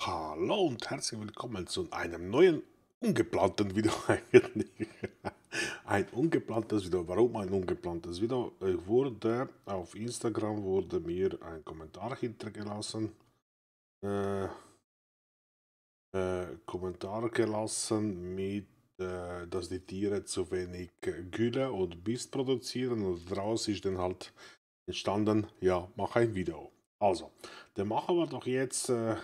Hallo und herzlich willkommen zu einem neuen ungeplanten Video Ein ungeplantes Video. Warum ein ungeplantes Video? Ich wurde auf Instagram wurde mir ein Kommentar hintergelassen. Äh, äh, Kommentar gelassen mit, äh, dass die Tiere zu wenig Gülle und Biss produzieren und daraus ist dann halt entstanden, ja, mach ein Video. Also, der machen wir doch jetzt äh,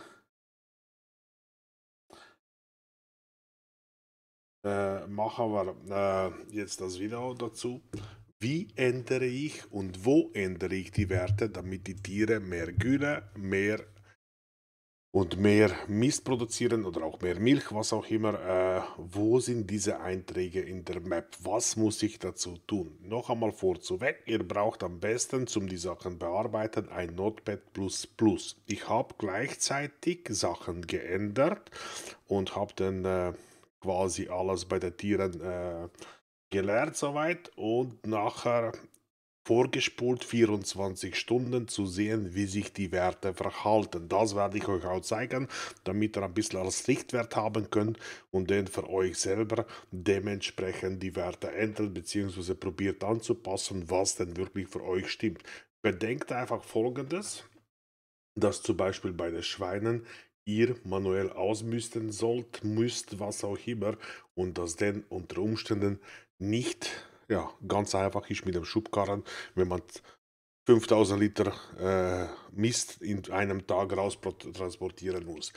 äh, machen wir äh, jetzt das Video dazu. Wie ändere ich und wo ändere ich die Werte, damit die Tiere mehr Gülle, mehr und mehr Mist produzieren oder auch mehr Milch, was auch immer. Äh, wo sind diese Einträge in der Map? Was muss ich dazu tun? Noch einmal vorzuweg, ihr braucht am besten um die Sachen bearbeiten ein Notepad++. Ich habe gleichzeitig Sachen geändert und habe den äh, quasi alles bei den Tieren äh, gelernt soweit und nachher vorgespult 24 Stunden zu sehen, wie sich die Werte verhalten. Das werde ich euch auch zeigen, damit ihr ein bisschen als Richtwert haben könnt und den für euch selber dementsprechend die Werte ändert bzw. probiert anzupassen, was denn wirklich für euch stimmt. Bedenkt einfach Folgendes, dass zum Beispiel bei den Schweinen ihr manuell ausmisten sollt, müsst, was auch immer, und das denn unter Umständen nicht ja, ganz einfach ist mit dem Schubkarren, wenn man 5000 Liter äh, Mist in einem Tag raus transportieren muss.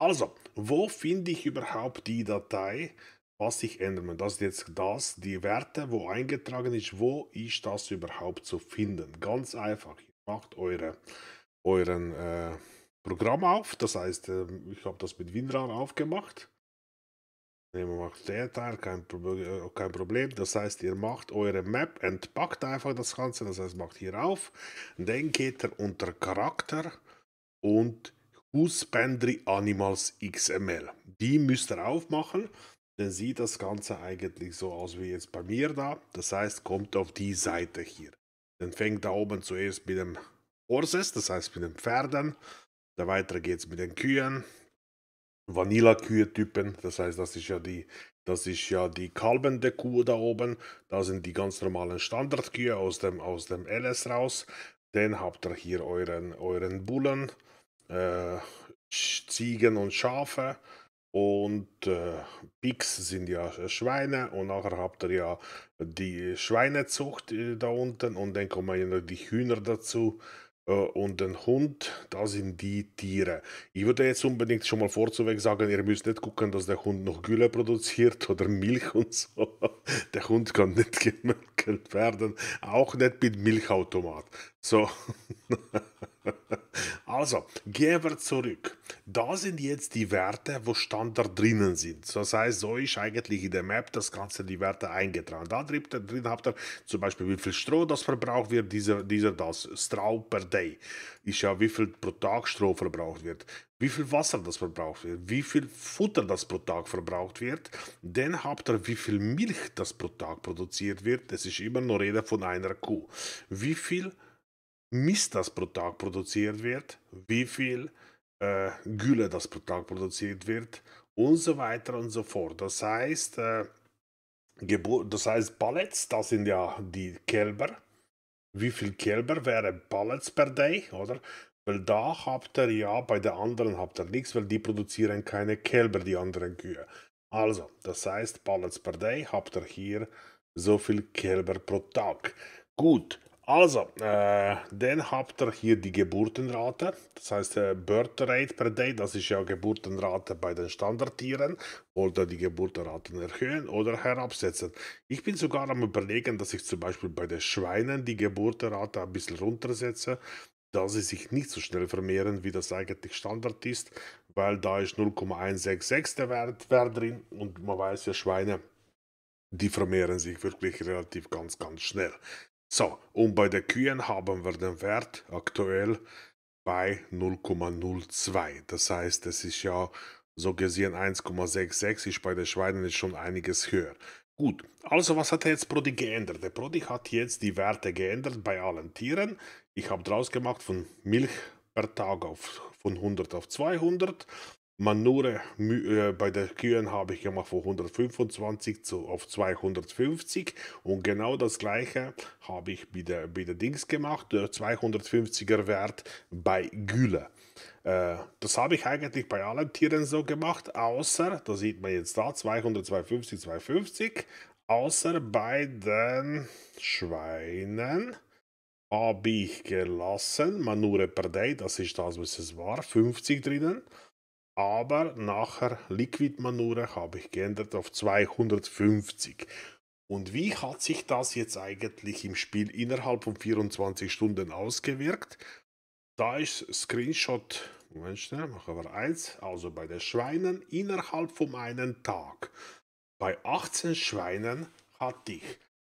Also, wo finde ich überhaupt die Datei, was ich ändern Das ist jetzt das, die Werte, wo eingetragen ist, wo ist das überhaupt zu finden? Ganz einfach, macht eure, euren... Äh, Programm auf. Das heißt, ähm, ich habe das mit WinRAR aufgemacht. Nehmen wir mal den Teil, kein, äh, kein Problem. Das heißt, ihr macht eure Map, entpackt einfach das Ganze. Das heißt, macht hier auf. Dann geht ihr unter Charakter und Husbandry Animals XML. Die müsst ihr aufmachen. Dann sieht das Ganze eigentlich so aus wie jetzt bei mir da. Das heißt, kommt auf die Seite hier. Dann fängt da oben zuerst mit dem Horses, das heißt mit den Pferden. Da weiter es mit den Kühen. Vanilla-Kühe-Typen, das heißt, das ist ja die, das ist ja die kalbende Kuh da oben. Da sind die ganz normalen Standardkühe aus dem, aus dem LS raus. Dann habt ihr hier euren, euren Bullen, äh, Ziegen und Schafe. Und äh, Pigs sind ja Schweine und nachher habt ihr ja die Schweinezucht äh, da unten und dann kommen ja die Hühner dazu äh, und ein Hund, das sind die Tiere. Ich würde jetzt unbedingt schon mal vorzuweg sagen, ihr müsst nicht gucken, dass der Hund noch Gülle produziert oder Milch und so. Der Hund kann nicht gemelkt werden, auch nicht mit Milchautomat. So. Also, gehen wir zurück. Da sind jetzt die Werte, wo Standard drinnen sind. Das heißt, so ist eigentlich in der Map das Ganze die Werte eingetragen. Da drin, habt ihr zum Beispiel, wie viel Stroh das verbraucht wird, dieser, dieser das Straw per Day. Ist ja, wie viel pro Tag Stroh verbraucht wird, wie viel Wasser das verbraucht wird, wie viel Futter das pro Tag verbraucht wird. Dann habt ihr, wie viel Milch das pro Tag produziert wird. Das ist immer nur Rede von einer Kuh. Wie viel Mist das pro Tag produziert wird, wie viel äh, Gülle das pro Tag produziert wird und so weiter und so fort. Das heißt, äh, das heißt Pallets, das sind ja die Kälber. Wie viel Kälber wäre Pallets per Day, oder? Weil da habt ihr ja, bei den anderen habt ihr nichts, weil die produzieren keine Kälber, die anderen Kühe. Also, das heißt, Pallets per Day habt ihr hier so viel Kälber pro Tag. Gut, also, äh, dann habt ihr hier die Geburtenrate, das heißt äh, Birth Rate per Day, das ist ja Geburtenrate bei den Standardtieren. oder die Geburtenraten erhöhen oder herabsetzen? Ich bin sogar am überlegen, dass ich zum Beispiel bei den Schweinen die Geburtenrate ein bisschen runtersetze, da sie sich nicht so schnell vermehren, wie das eigentlich Standard ist, weil da ist 0,166 der Wert, Wert drin und man weiß ja, Schweine, die vermehren sich wirklich relativ ganz, ganz schnell. So, und bei den Kühen haben wir den Wert aktuell bei 0,02. Das heißt, es ist ja so gesehen 1,66, ist bei den Schweinen ist schon einiges höher. Gut, also was hat jetzt Prodi geändert? Der Prodi hat jetzt die Werte geändert bei allen Tieren. Ich habe draus gemacht von Milch per Tag auf, von 100 auf 200 Manure äh, bei der Kühen habe ich gemacht von 125 zu, auf 250 und genau das gleiche habe ich bei der, bei der Dings gemacht, der 250er Wert bei Gülle. Äh, das habe ich eigentlich bei allen Tieren so gemacht, außer, da sieht man jetzt da, 200, 250, 250, außer bei den Schweinen habe ich gelassen, Manure per Day, das ist das, was es war, 50 drinnen aber nachher Liquid Manure habe ich geändert auf 250. Und wie hat sich das jetzt eigentlich im Spiel innerhalb von 24 Stunden ausgewirkt? Da ist Screenshot, Moment schnell, machen wir eins, also bei den Schweinen innerhalb von einem Tag. Bei 18 Schweinen hatte ich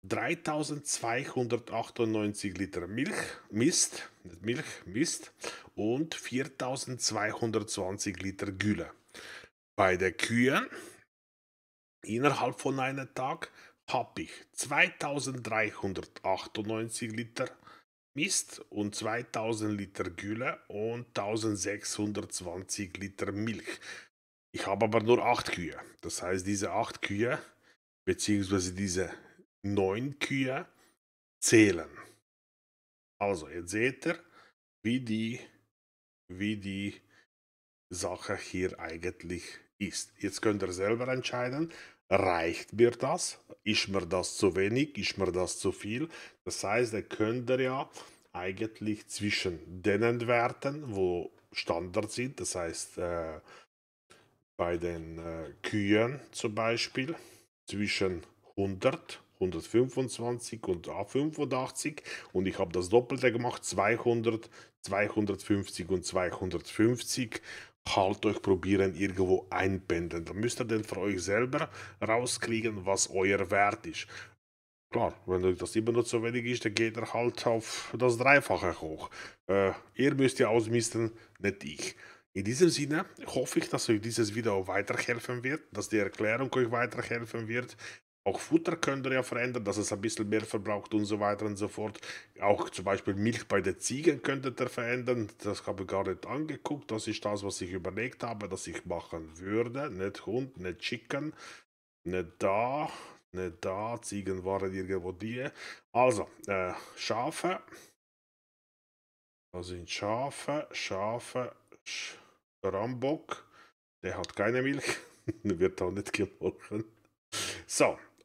3298 Liter Milch, Mist, Milch, Mist und 4220 Liter Gülle. Bei den Kühen innerhalb von einem Tag habe ich 2398 Liter Mist und 2000 Liter Gülle und 1620 Liter Milch. Ich habe aber nur acht Kühe. Das heißt, diese acht Kühe, bzw. diese neun Kühe zählen. Also, jetzt seht ihr, wie die, wie die Sache hier eigentlich ist. Jetzt könnt ihr selber entscheiden, reicht mir das? Ist mir das zu wenig? Ist mir das zu viel? Das heißt, ihr könnt ihr ja eigentlich zwischen den Werten, wo Standard sind, das heißt äh, bei den äh, Kühen zum Beispiel zwischen 100 125 und A85 und ich habe das Doppelte gemacht, 200, 250 und 250. Halt euch probieren irgendwo einbinden. Da müsst ihr dann für euch selber rauskriegen, was euer Wert ist. Klar, wenn euch das immer noch zu wenig ist, dann geht er halt auf das Dreifache hoch. Äh, ihr müsst ja ausmisten, nicht ich. In diesem Sinne hoffe ich, dass euch dieses Video weiterhelfen wird, dass die Erklärung euch weiterhelfen wird, auch Futter könnt ihr ja verändern, dass es ein bisschen mehr verbraucht und so weiter und so fort. Auch zum Beispiel Milch bei den Ziegen könntet ihr verändern. Das habe ich gar nicht angeguckt. Das ist das, was ich überlegt habe, dass ich machen würde. Nicht Hund, nicht Chicken, nicht da, nicht da. Ziegen waren irgendwo die. Also, äh, Schafe. Das sind Schafe, Schafe, Sch Rambock. Der hat keine Milch. Wird auch nicht gemolken. So,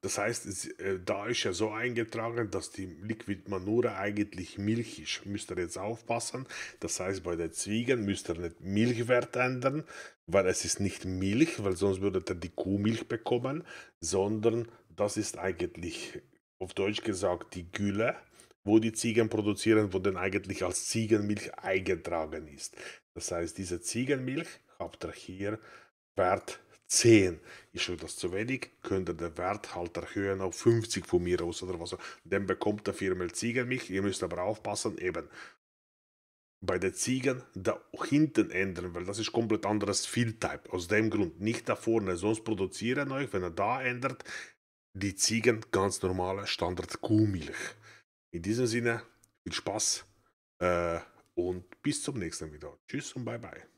Das heißt, äh, da ist ja so eingetragen, dass die Liquid Manure eigentlich Milch ist. Müsst ihr jetzt aufpassen. Das heißt, bei den Zwiegen müsst ihr nicht Milchwert ändern, weil es ist nicht Milch, weil sonst würdet ihr die Kuhmilch bekommen, sondern das ist eigentlich auf Deutsch gesagt die Gülle, wo die Ziegen produzieren, wo denn eigentlich als Ziegenmilch eingetragen ist. Das heißt, diese Ziegenmilch habt ihr hier Wert 10. Ist euch das zu wenig, könnt ihr den Wert halt erhöhen auf 50 von mir aus oder was. Dann bekommt der Firma Ziegen mich. Ihr müsst aber aufpassen, eben bei den Ziegen da hinten ändern, weil das ist komplett anderes Field-Type. Aus dem Grund nicht da vorne, sonst produzieren euch, wenn ihr da ändert, die Ziegen ganz normale Standard-Kuhmilch. In diesem Sinne, viel Spaß äh, und bis zum nächsten Video. Tschüss und bye bye.